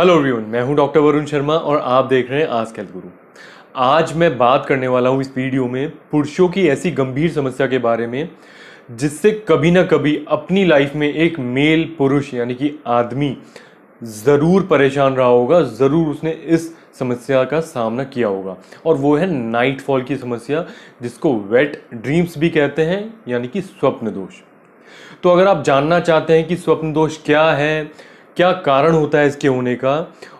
hello रिवन मैं हूं doctor Varun Sharma और आप देख रहे हैं आज हेल्थ गुरु आज मैं बात करने वाला हूं इस वीडियो में पुरुषों की ऐसी गंभीर समस्या के बारे में जिससे कभी ना कभी अपनी लाइफ में एक मेल पुरुष यानी कि आदमी ज़रूर परेशान रहा होगा ज़रूर उसने इस समस्या का सामना किया होगा और वो है नाइट फॉल की समस्या जिसको वेट ड्रीम्स भी कहते हैं यानी कि स्वप्न दोष तो अगर आप जानना चाहते हैं कि स्वप्न दोष क्या है क्या कारण होता है इसके होने का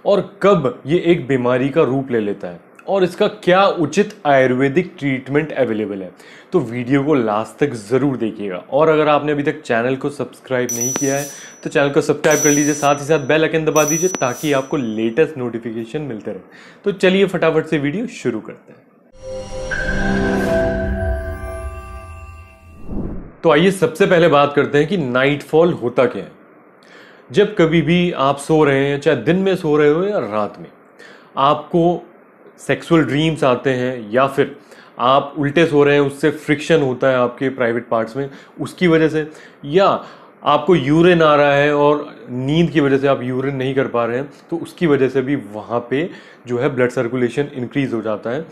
और कब ये एक बीमारी का रूप ले लेता है और इसका क्या उचित आयुर्वेदिक ट्रीटमेंट अवेलेबल है तो वीडियो को लास्ट तक ज़रूर देखिएगा और अगर आपने अभी तक चैनल को सब्सक्राइब नहीं किया है तो चैनल को सब्सक्राइब कर लीजिए साथ ही साथ बेल आइकन दबा दीजिए ताकि आपको लेटेस्ट नोटिफिकेशन मिलते रहे तो चलिए फटाफट से वीडियो शुरू करते हैं तो आइए सबसे पहले बात करते हैं कि नाइटफॉल होता क्या है जब कभी भी आप सो रहे हैं चाहे दिन में सो रहे हो या रात में आपको सेक्सुअल ड्रीम्स आते हैं या फिर आप उल्टे सो रहे हैं उससे फ्रिक्शन होता है आपके प्राइवेट पार्ट्स में उसकी वजह से या आपको यूरिन आ रहा है और नींद की वजह से आप यूरिन नहीं कर पा रहे हैं तो उसकी वजह से भी वहाँ पे जो है ब्लड सर्कुलेशन इंक्रीज़ हो जाता है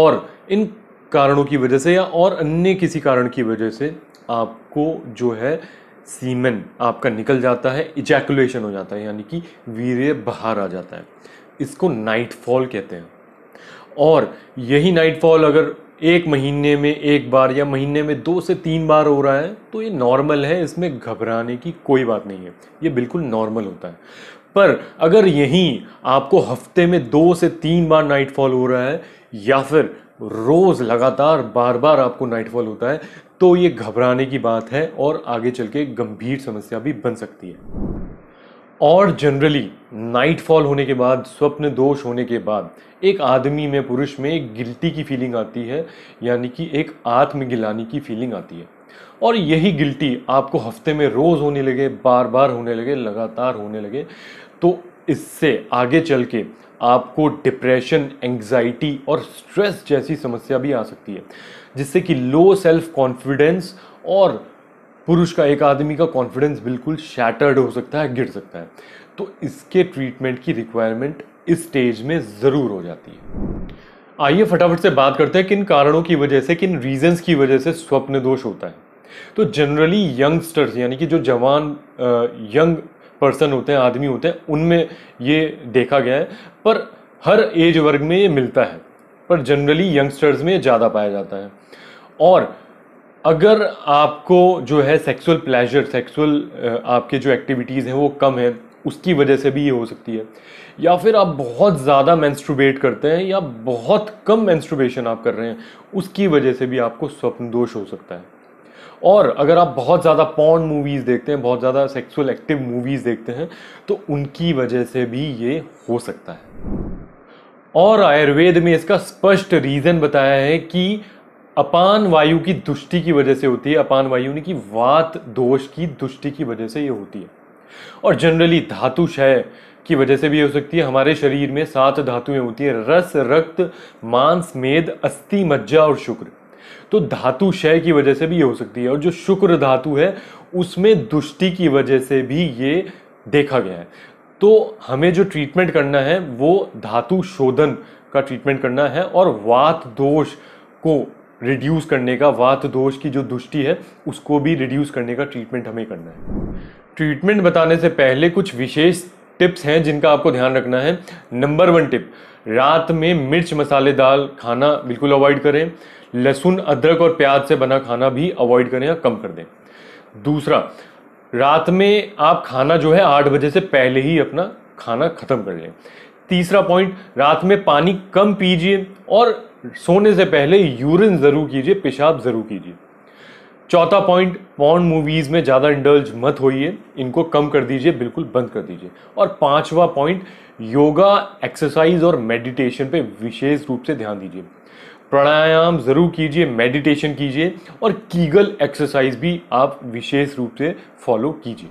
और इन कारणों की वजह से या और अन्य किसी कारण की वजह से आपको जो है सीमेन आपका निकल जाता है इजैकुलेशन हो जाता है यानी कि वीर्य बाहर आ जाता है इसको नाइटफॉल कहते हैं और यही नाइटफॉल अगर एक महीने में एक बार या महीने में दो से तीन बार हो रहा है तो ये नॉर्मल है इसमें घबराने की कोई बात नहीं है ये बिल्कुल नॉर्मल होता है पर अगर यहीं आपको हफ्ते में दो से तीन बार नाइटफॉल हो रहा है या फिर रोज़ लगातार बार बार आपको नाइटफॉल होता है तो ये घबराने की बात है और आगे चल के गंभीर समस्या भी बन सकती है और जनरली नाइटफॉल होने के बाद स्वप्न दोष होने के बाद एक आदमी में पुरुष में एक गिल्टी की फीलिंग आती है यानी कि एक आत्मगिलानी की फीलिंग आती है और यही गिल्टी आपको हफ्ते में रोज़ होने लगे बार बार होने लगे लगातार होने लगे तो इससे आगे चल के आपको डिप्रेशन एंग्जाइटी और स्ट्रेस जैसी समस्या भी आ सकती है जिससे कि लो सेल्फ कॉन्फिडेंस और पुरुष का एक आदमी का कॉन्फिडेंस बिल्कुल शैटर्ड हो सकता है गिर सकता है तो इसके ट्रीटमेंट की रिक्वायरमेंट इस स्टेज में ज़रूर हो जाती है आइए फटाफट से बात करते हैं किन कारणों की वजह से किन रीजंस की वजह से स्वप्न दोष होता है तो जनरली यंगस्टर्स यानी कि जो जवान यंग पर्सन होते हैं आदमी होते हैं उनमें ये देखा गया है पर हर एज वर्ग में ये मिलता है पर जनरली यंगस्टर्स में ज़्यादा पाया जाता है और अगर आपको जो है सेक्सुअल प्लेजर सेक्सुअल आपके जो एक्टिविटीज़ हैं वो कम है उसकी वजह से भी ये हो सकती है या फिर आप बहुत ज़्यादा मैंस्ट्रूबेट करते हैं या बहुत कम मैंस्ट्रूबेशन आप कर रहे हैं उसकी वजह से भी आपको स्वप्न दोष हो सकता है और अगर आप बहुत ज़्यादा पॉन्ड मूवीज़ देखते हैं बहुत ज़्यादा सेक्सुअल एक्टिव मूवीज़ देखते हैं तो उनकी वजह से भी ये हो सकता है और आयुर्वेद में इसका स्पष्ट रीज़न बताया है कि अपान वायु की दुष्टि की वजह से होती है अपान वायु यानी कि वात दोष की दुष्टि की वजह से ये होती है और जनरली धातु क्षय की वजह से भी हो सकती है हमारे शरीर में सात धातुएं होती है रस रक्त मांस मेद अस्थि मज्जा और शुक्र तो धातु क्षय की वजह से भी ये हो सकती है और जो शुक्र धातु है उसमें दुष्टि की वजह से भी ये देखा गया है तो हमें जो ट्रीटमेंट करना है वो धातु शोधन का ट्रीटमेंट करना है और वात दोष को रिड्यूस करने का वात दोष की जो दुष्टि है उसको भी रिड्यूस करने का ट्रीटमेंट हमें करना है ट्रीटमेंट बताने से पहले कुछ विशेष टिप्स हैं जिनका आपको ध्यान रखना है नंबर वन टिप रात में मिर्च मसालेदार खाना बिल्कुल अवॉइड करें लहसुन अदरक और प्याज से बना खाना भी अवॉइड करें या कम कर दें दूसरा रात में आप खाना जो है आठ बजे से पहले ही अपना खाना ख़त्म कर लें तीसरा पॉइंट रात में पानी कम पीजिए और सोने से पहले यूरिन ज़रूर कीजिए पेशाब ज़रूर कीजिए चौथा पॉइंट पॉन मूवीज़ में ज़्यादा इंडल्ज मत होइए इनको कम कर दीजिए बिल्कुल बंद कर दीजिए और पांचवा पॉइंट योगा एक्सरसाइज और मेडिटेशन पे विशेष रूप से ध्यान दीजिए प्राणायाम ज़रूर कीजिए मेडिटेशन कीजिए और कीगल एक्सरसाइज भी आप विशेष रूप से फॉलो कीजिए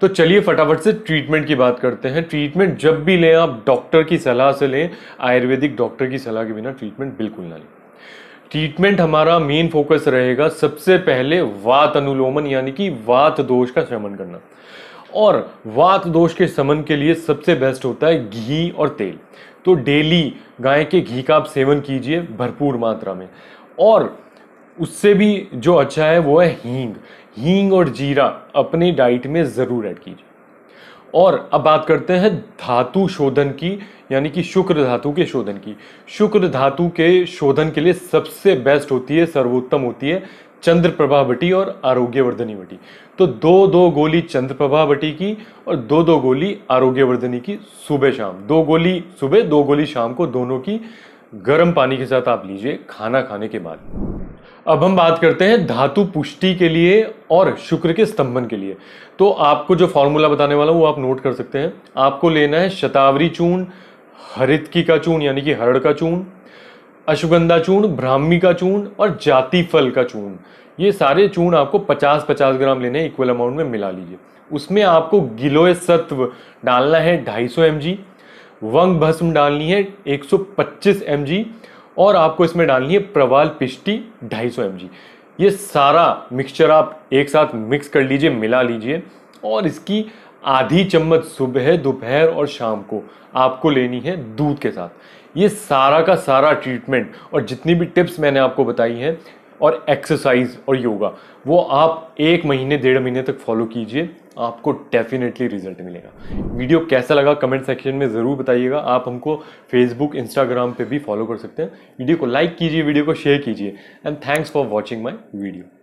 तो चलिए फटाफट से ट्रीटमेंट की बात करते हैं ट्रीटमेंट जब भी लें आप डॉक्टर की सलाह से लें आयुर्वेदिक डॉक्टर की सलाह के बिना ट्रीटमेंट बिल्कुल ना लें ट्रीटमेंट हमारा मेन फोकस रहेगा सबसे पहले वात अनुलोमन यानी कि वात दोष का शमन करना और वात दोष के शमन के लिए सबसे बेस्ट होता है घी और तेल तो डेली गाय के घी का आप सेवन कीजिए भरपूर मात्रा में और उससे भी जो अच्छा है वो है हींग हींग और जीरा अपनी डाइट में ज़रूर ऐड कीजिए और अब बात करते हैं धातु शोधन की यानी कि शुक्र धातु के शोधन की शुक्र धातु के शोधन के लिए सबसे बेस्ट होती है सर्वोत्तम होती है चंद्र प्रभावटी और आरोग्यवर्धनी वटी तो दो दो गोली चंद्र प्रभावटी की और दो दो गोली आरोग्यवर्धनी की सुबह शाम दो गोली सुबह दो गोली शाम को दोनों की गर्म पानी के साथ आप लीजिए खाना खाने के बाद अब हम बात करते हैं धातु पुष्टि के लिए और शुक्र के स्तंभन के लिए तो आपको जो फॉर्मूला बताने वाला हूँ वो आप नोट कर सकते हैं आपको लेना है शतावरी चून हरित की का चून यानी कि हरड़ का चून अश्वगंधा चूर्ण ब्राह्मी का चून और जाति फल का चून ये सारे चून आपको 50-50 ग्राम लेने इक्वल अमाउंट में मिला लीजिए उसमें आपको गिलोय सत्व डालना है 250 सौ वंग भस्म डालनी है 125 सौ और आपको इसमें डालनी है प्रवाल पिष्टी ढाई सौ ये सारा मिक्सचर आप एक साथ मिक्स कर लीजिए मिला लीजिए और इसकी आधी चम्मच सुबह दोपहर और शाम को आपको लेनी है दूध के साथ ये सारा का सारा ट्रीटमेंट और जितनी भी टिप्स मैंने आपको बताई हैं और एक्सरसाइज और योगा वो आप एक महीने डेढ़ महीने तक फॉलो कीजिए आपको डेफिनेटली रिजल्ट मिलेगा वीडियो कैसा लगा कमेंट सेक्शन में ज़रूर बताइएगा आप हमको फेसबुक इंस्टाग्राम पे भी फॉलो कर सकते हैं वीडियो को लाइक कीजिए वीडियो को शेयर कीजिए and thanks for watching my video